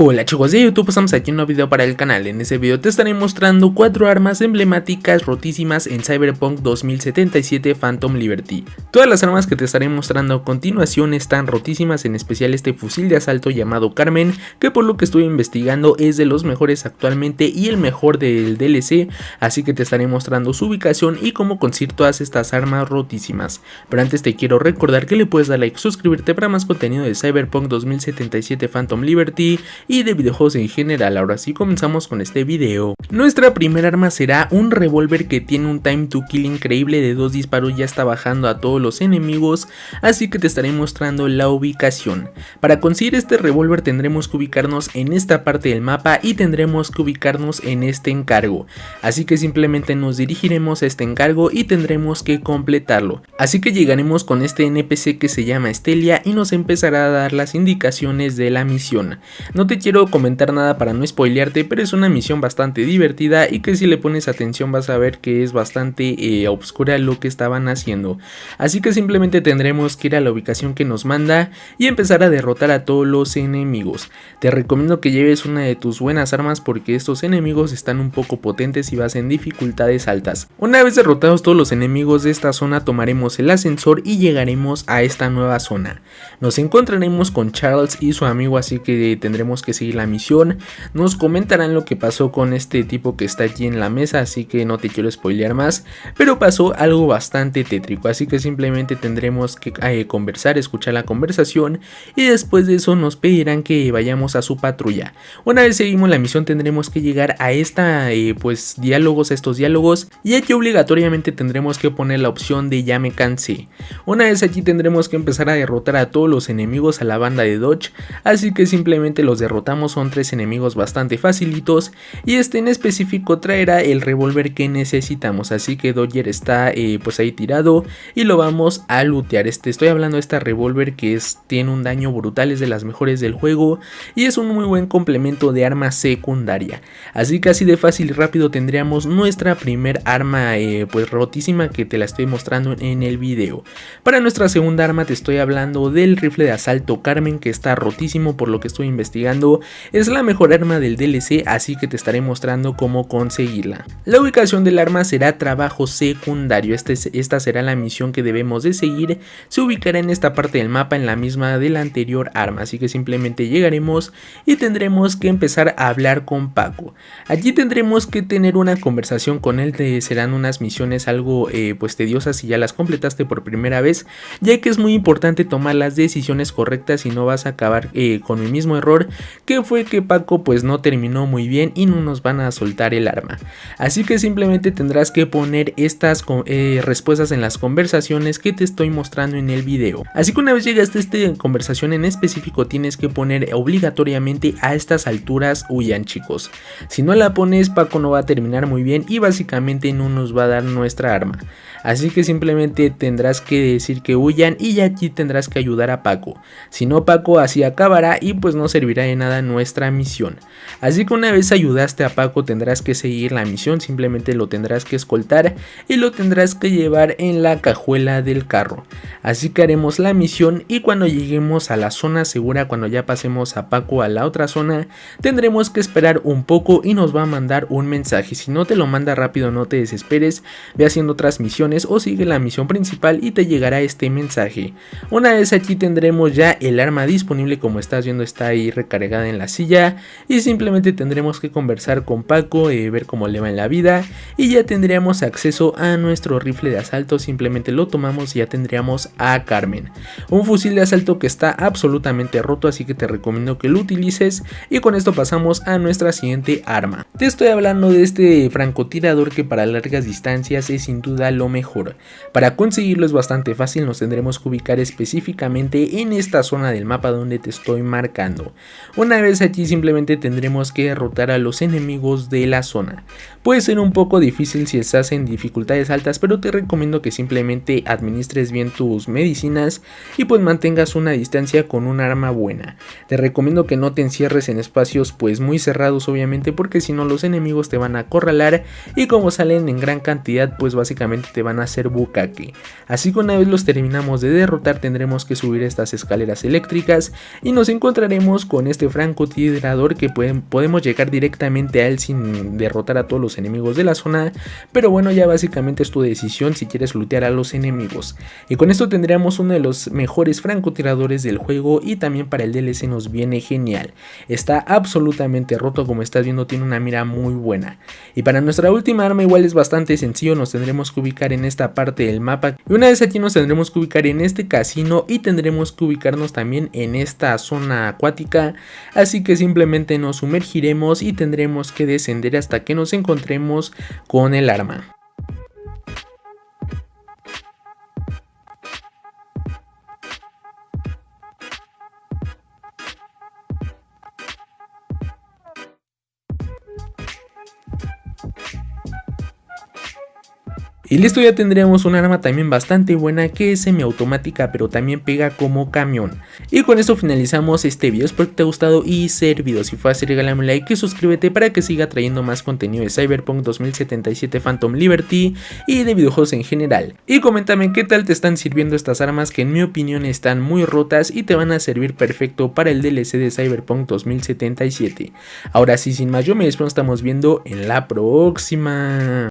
Hola chicos de YouTube, estamos aquí en un nuevo video para el canal, en este video te estaré mostrando cuatro armas emblemáticas rotísimas en Cyberpunk 2077 Phantom Liberty. Todas las armas que te estaré mostrando a continuación están rotísimas, en especial este fusil de asalto llamado Carmen, que por lo que estoy investigando es de los mejores actualmente y el mejor del DLC, así que te estaré mostrando su ubicación y cómo conseguir todas estas armas rotísimas. Pero antes te quiero recordar que le puedes dar like, suscribirte para más contenido de Cyberpunk 2077 Phantom Liberty, y de videojuegos en general. Ahora sí comenzamos con este video. Nuestra primera arma será un revólver que tiene un time to kill increíble de dos disparos ya está bajando a todos los enemigos, así que te estaré mostrando la ubicación. Para conseguir este revólver tendremos que ubicarnos en esta parte del mapa y tendremos que ubicarnos en este encargo. Así que simplemente nos dirigiremos a este encargo y tendremos que completarlo. Así que llegaremos con este NPC que se llama Estelia y nos empezará a dar las indicaciones de la misión te quiero comentar nada para no spoilearte, pero es una misión bastante divertida y que si le pones atención vas a ver que es bastante eh, obscura lo que estaban haciendo. Así que simplemente tendremos que ir a la ubicación que nos manda y empezar a derrotar a todos los enemigos. Te recomiendo que lleves una de tus buenas armas porque estos enemigos están un poco potentes y vas en dificultades altas. Una vez derrotados todos los enemigos de esta zona tomaremos el ascensor y llegaremos a esta nueva zona. Nos encontraremos con Charles y su amigo así que tendremos que seguir la misión. Nos comentarán lo que pasó con este tipo que está allí en la mesa, así que no te quiero spoilear más. Pero pasó algo bastante tétrico, así que simplemente tendremos que eh, conversar, escuchar la conversación y después de eso nos pedirán que vayamos a su patrulla. Una vez seguimos la misión tendremos que llegar a esta, eh, pues diálogos, estos diálogos y aquí obligatoriamente tendremos que poner la opción de ya me cansé. Una vez aquí tendremos que empezar a derrotar a todos los enemigos a la banda de Dodge, así que simplemente los de derrotamos son tres enemigos bastante facilitos y este en específico traerá el revólver que necesitamos, así que Dodger está eh, pues ahí tirado y lo vamos a lootear. Este, estoy hablando de esta revólver que es, tiene un daño brutal, es de las mejores del juego y es un muy buen complemento de arma secundaria. Así que así de fácil y rápido tendríamos nuestra primer arma eh, pues rotísima que te la estoy mostrando en el video. Para nuestra segunda arma te estoy hablando del rifle de asalto Carmen que está rotísimo por lo que estoy investigando es la mejor arma del DLC así que te estaré mostrando cómo conseguirla. La ubicación del arma será trabajo secundario, este esta será la misión que debemos de seguir, se ubicará en esta parte del mapa en la misma de la anterior arma así que simplemente llegaremos y tendremos que empezar a hablar con Paco. Allí tendremos que tener una conversación con él, serán unas misiones algo eh, pues tediosas si ya las completaste por primera vez ya que es muy importante tomar las decisiones correctas y no vas a acabar eh, con el mismo error que fue que Paco pues no terminó muy bien y no nos van a soltar el arma. Así que simplemente tendrás que poner estas eh, respuestas en las conversaciones que te estoy mostrando en el video. Así que una vez llegaste a esta conversación en específico tienes que poner obligatoriamente a estas alturas huyan chicos. Si no la pones Paco no va a terminar muy bien y básicamente no nos va a dar nuestra arma. Así que simplemente tendrás que decir que huyan y ya aquí tendrás que ayudar a Paco. Si no Paco así acabará y pues no servirá en nada nuestra misión. Así que una vez ayudaste a Paco tendrás que seguir la misión, simplemente lo tendrás que escoltar y lo tendrás que llevar en la cajuela del carro. Así que haremos la misión y cuando lleguemos a la zona segura, cuando ya pasemos a Paco a la otra zona, tendremos que esperar un poco y nos va a mandar un mensaje. Si no te lo manda rápido no te desesperes, ve haciendo otras misiones o sigue la misión principal y te llegará este mensaje. Una vez aquí tendremos ya el arma disponible como estás viendo está ahí recarregado en la silla y simplemente tendremos que conversar con Paco y eh, ver cómo le va en la vida y ya tendríamos acceso a nuestro rifle de asalto, simplemente lo tomamos y ya tendríamos a Carmen. Un fusil de asalto que está absolutamente roto así que te recomiendo que lo utilices y con esto pasamos a nuestra siguiente arma. Te estoy hablando de este francotirador que para largas distancias es sin duda lo mejor. Para conseguirlo es bastante fácil, nos tendremos que ubicar específicamente en esta zona del mapa donde te estoy marcando. Una vez aquí simplemente tendremos que derrotar a los enemigos de la zona. Puede ser un poco difícil si estás en dificultades altas, pero te recomiendo que simplemente administres bien tus medicinas y pues mantengas una distancia con un arma buena. Te recomiendo que no te encierres en espacios pues muy cerrados obviamente porque si no los enemigos te van a acorralar y como salen en gran cantidad pues básicamente te van a hacer bucaque. Así que una vez los terminamos de derrotar tendremos que subir estas escaleras eléctricas y nos encontraremos con este francotirador que pueden, podemos llegar directamente a él sin derrotar a todos los enemigos de la zona, pero bueno ya básicamente es tu decisión si quieres lootear a los enemigos. Y con esto tendríamos uno de los mejores francotiradores del juego y también para el DLC nos viene genial. Está absolutamente roto como estás viendo tiene una mira muy buena. Y para nuestra última arma igual es bastante sencillo, nos tendremos que ubicar en esta parte del mapa y una vez aquí nos tendremos que ubicar en este casino y tendremos que ubicarnos también en esta zona acuática así que simplemente nos sumergiremos y tendremos que descender hasta que nos encontremos con el arma. Y listo, ya tendríamos un arma también bastante buena que es semiautomática pero también pega como camión. Y con esto finalizamos este video, espero que te haya gustado y servido. Si fue así regálame un like y suscríbete para que siga trayendo más contenido de Cyberpunk 2077 Phantom Liberty y de videojuegos en general. Y coméntame qué tal te están sirviendo estas armas que en mi opinión están muy rotas y te van a servir perfecto para el DLC de Cyberpunk 2077. Ahora sí, sin más, yo me despido, estamos viendo en la próxima.